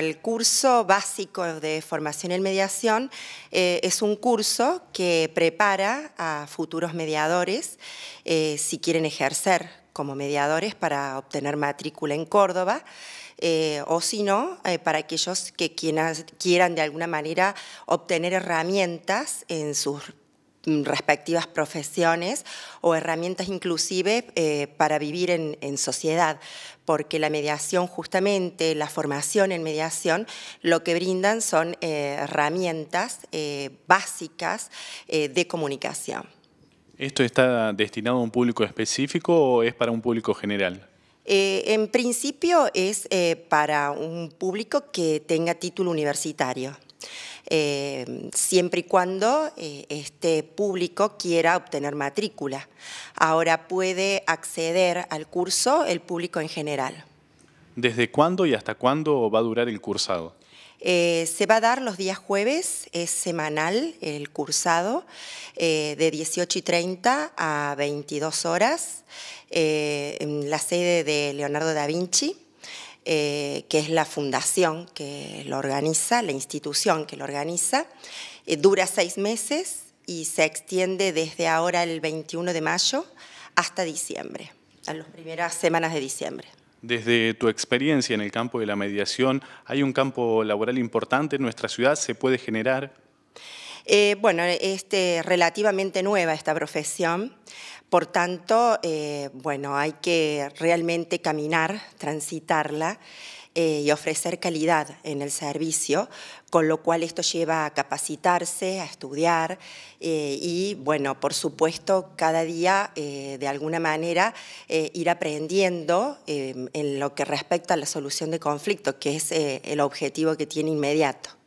El curso básico de formación en mediación eh, es un curso que prepara a futuros mediadores eh, si quieren ejercer como mediadores para obtener matrícula en Córdoba. Eh, o si no, para aquellos que quieran, quieran de alguna manera obtener herramientas en sus Mm, respectivas profesiones o herramientas inclusive eh, para vivir en, sociedad, porque la mediación justamente, la formación en mediación, lo que brindan son eh, herramientas eh, básicas de comunicación. ¿Esto está destinado a un público específico o es para un público general? en principio es para un público que tenga título universitario. Eh, siempre y cuando eh, este público quiera obtener matrícula. Ahora puede acceder al curso el público en general. ¿Desde cuándo y hasta cuándo va a durar el cursado? Eh, se va a dar los días jueves, es semanal el cursado, de 18 y 30 a 22 horas, en la sede de Leonardo da Vinci. Eh, que es la fundación que lo organiza, la institución que lo organiza. Eh, dura seis meses y se extiende desde ahora el 21 de mayo hasta diciembre, a las primeras semanas de diciembre. Desde tu experiencia en el campo de la mediación, ¿hay un campo laboral importante en nuestra ciudad? ¿Se puede generar? Eh, bueno, es este, relativamente nueva esta profesión, por tanto, eh, bueno, hay que realmente caminar, transitarla eh, y ofrecer calidad en el servicio, con lo cual esto lleva a capacitarse, a estudiar y, bueno, por supuesto, cada día de alguna manera ir aprendiendo en lo que respecta a la solución de conflicto, que es el objetivo que tiene inmediato.